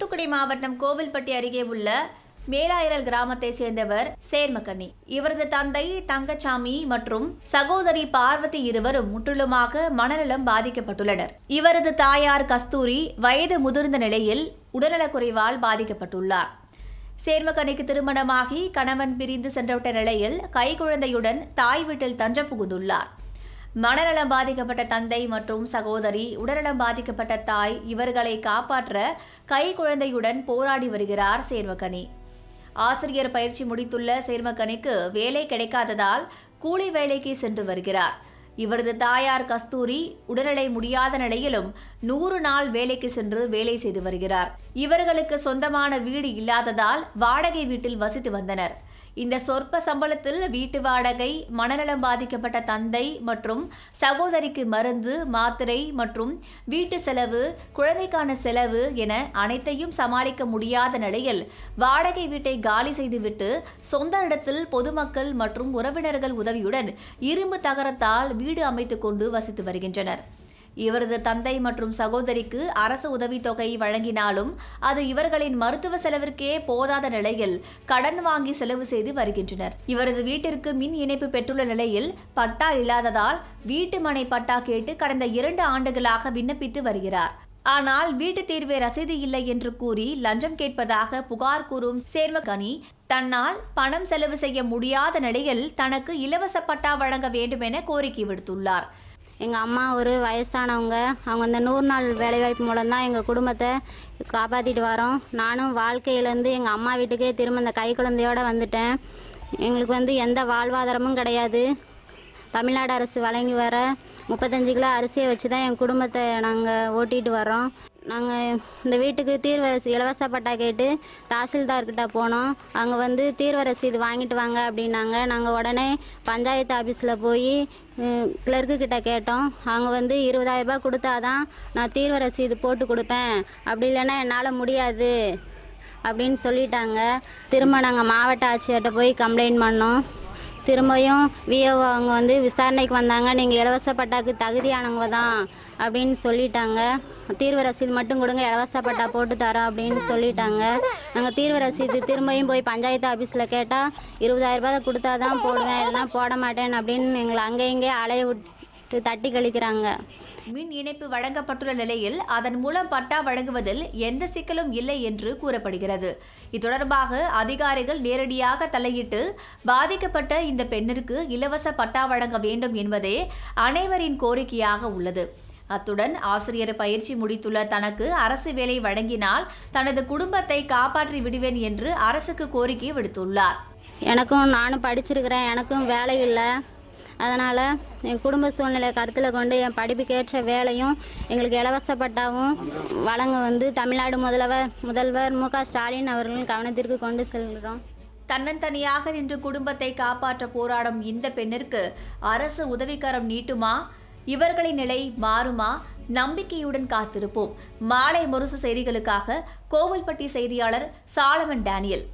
தூத்துக்குடி மாவட்டம் கோவில்பட்டி அருகே உள்ள மேலாயிரல் கிராமத்தை சேர்ந்தவர் சேர்மகனி இவரது தந்தை தங்கச்சாமி மற்றும் சகோதரி பார்வதி இருவரும் முற்றிலுமாக மனநலம் பாதிக்கப்பட்டுள்ளனர் இவரது தாயார் கஸ்தூரி வயது முதிர்ந்த நிலையில் உடல்நலக்குறைவால் பாதிக்கப்பட்டுள்ளார் சேர்மகனிக்கு திருமணமாகி கணவன் பிரிந்து சென்றுவிட்ட நிலையில் கைக்குழந்தையுடன் தாய் வீட்டில் தஞ்சம் புகுந்துள்ளார் மனநலம் பாதிக்கப்பட்ட தந்தை மற்றும் சகோதரி உடல்நலம் பாதிக்கப்பட்ட தாய் இவர்களை காப்பாற்ற கை குழந்தையுடன் போராடி வருகிறார் சேர்மகனி ஆசிரியர் பயிற்சி முடித்துள்ள சேர்மகனிக்கு வேலை கிடைக்காததால் கூலி வேலைக்கு சென்று வருகிறார் இவரது தாயார் கஸ்தூரி உடல்நிலை முடியாத நிலையிலும் நூறு நாள் வேலைக்கு சென்று வேலை செய்து வருகிறார் இவர்களுக்கு சொந்தமான வீடு இல்லாததால் வாடகை வீட்டில் வசித்து வந்தனர் இந்த சொற்ப சம்பளத்தில் வீட்டு வாடகை மனநலம் பாதிக்கப்பட்ட தந்தை மற்றும் சகோதரிக்கு மருந்து மாத்திரை மற்றும் வீட்டு செலவு குழந்தைக்கான செலவு என அனைத்தையும் சமாளிக்க முடியாத நிலையில் வாடகை வீட்டை காலி செய்துவிட்டு சொந்த இடத்தில் பொதுமக்கள் மற்றும் உறவினர்கள் உதவியுடன் இரும்பு தகரத்தால் வீடு அமைத்துக்கொண்டு வசித்து வருகின்றனர் இவரது தந்தை மற்றும் சகோதரிக்கு அரசு உதவித்தொகை வழங்கினாலும் அது இவர்களின் மருத்துவ செலவிற்கே போதாத நிலையில் கடன் வாங்கி செலவு செய்து வருகின்றனர் இவரது வீட்டிற்கு மின் இணைப்பு பெற்றுள்ள நிலையில் பட்டா இல்லாததால் வீட்டு மனை பட்டா கேட்டு கடந்த இரண்டு ஆண்டுகளாக விண்ணப்பித்து வருகிறார் ஆனால் வீட்டு தீர்வே ரசீது இல்லை என்று கூறி லஞ்சம் கேட்பதாக புகார் கூறும் சேர்மகனி தன்னால் பணம் செலவு செய்ய முடியாத நிலையில் தனக்கு இலவச பட்டா வழங்க வேண்டும் என கோரிக்கை விடுத்துள்ளார் எங்கள் அம்மா ஒரு வயசானவங்க அவங்க இந்த நூறு நாள் வேலைவாய்ப்பு மூலம்தான் எங்கள் குடும்பத்தை காப்பாற்றிட்டு வரோம் நானும் வாழ்க்கையிலேருந்து எங்கள் அம்மா வீட்டுக்கே திரும்ப இந்த கை குழந்தையோடு வந்துட்டேன் எங்களுக்கு வந்து எந்த வாழ்வாதாரமும் கிடையாது தமிழ்நாடு அரசு வழங்கி வர முப்பத்தஞ்சு கிலோ அரிசியை வச்சு தான் என் குடும்பத்தை நாங்கள் ஓட்டிகிட்டு வரோம் நாங்கள் இந்த வீட்டுக்கு தீர்வரசு இலவச பட்டா கேட்டு தாசில்தார்கிட்ட போனோம் அங்கே வந்து தீர்வ ரசீது வாங்கிட்டு வாங்க அப்படின்னாங்க நாங்கள் உடனே பஞ்சாயத்து ஆஃபீஸில் போய் கிளர்க்கு கிட்ட கேட்டோம் அவங்க வந்து இருபதாயிரரூபா கொடுத்தாதான் நான் தீர்வ ரசீது போட்டு கொடுப்பேன் அப்படி இல்லைன்னா என்னால் முடியாது அப்படின்னு சொல்லிட்டாங்க திரும்ப நாங்கள் மாவட்ட ஆட்சியர்கிட்ட போய் கம்ப்ளைண்ட் பண்ணோம் திரும்பியும் விஏஓ அவங்க வந்து விசாரணைக்கு வந்தாங்க நீங்கள் இலவச பட்டாக்கு தகுதியானவங்க தான் அப்படின்னு சொல்லிட்டாங்க தீர்வு ரசீது மட்டும் கொடுங்க இலவச பட்டா போட்டு தரோம் அப்படின்னு சொல்லிட்டாங்க நாங்கள் தீர்வு ரசீது திரும்பியும் போய் பஞ்சாயத்து ஆஃபீஸில் கேட்டால் ரூபாய் கொடுத்தா தான் போடுவேன் இல்லைனா போட மாட்டேன் அப்படின்னு எங்களை அங்கே இங்கே அலைய விட்டு தட்டி கழிக்கிறாங்க மின் இணைப்பு வழங்கப்பட்டுள்ள நிலையில் அதன் மூலம் பட்டா வழங்குவதில் எந்த சிக்கலும் இல்லை என்று கூறப்படுகிறது இது தொடர்பாக அதிகாரிகள் நேரடியாக தலையிட்டு பாதிக்கப்பட்ட இந்த பெண்ணிற்கு இலவச பட்டா வழங்க வேண்டும் என்பதே அனைவரின் கோரிக்கையாக உள்ளது அத்துடன் ஆசிரியர் பயிற்சி முடித்துள்ள தனக்கு அரசு வேலை வழங்கினால் தனது குடும்பத்தை காப்பாற்றி விடுவேன் என்று அரசுக்கு கோரிக்கை விடுத்துள்ளார் எனக்கும் நானும் படிச்சிருக்கிறேன் எனக்கும் வேலை இல்லை அதனால் என் குடும்ப சூழ்நிலை கருத்தில் கொண்டு என் படிப்புக்கேற்ற வேலையும் எங்களுக்கு இலவசப்பட்டாவும் வழங்க வந்து தமிழ்நாடு முதல்வர் முதல்வர் மு ஸ்டாலின் அவர்களின் கவனத்திற்கு கொண்டு செல்கிறோம் தன்னந்தனியாக நின்று குடும்பத்தை காப்பாற்ற போராடும் இந்த பெண்ணிற்கு அரசு உதவிக்கரம் நீட்டுமா இவர்களின் நிலை மாறுமா நம்பிக்கையுடன் காத்திருப்போம் மாலை முரசு செய்திகளுக்காக கோவில்பட்டி செய்தியாளர் சாலமன் டேனியல்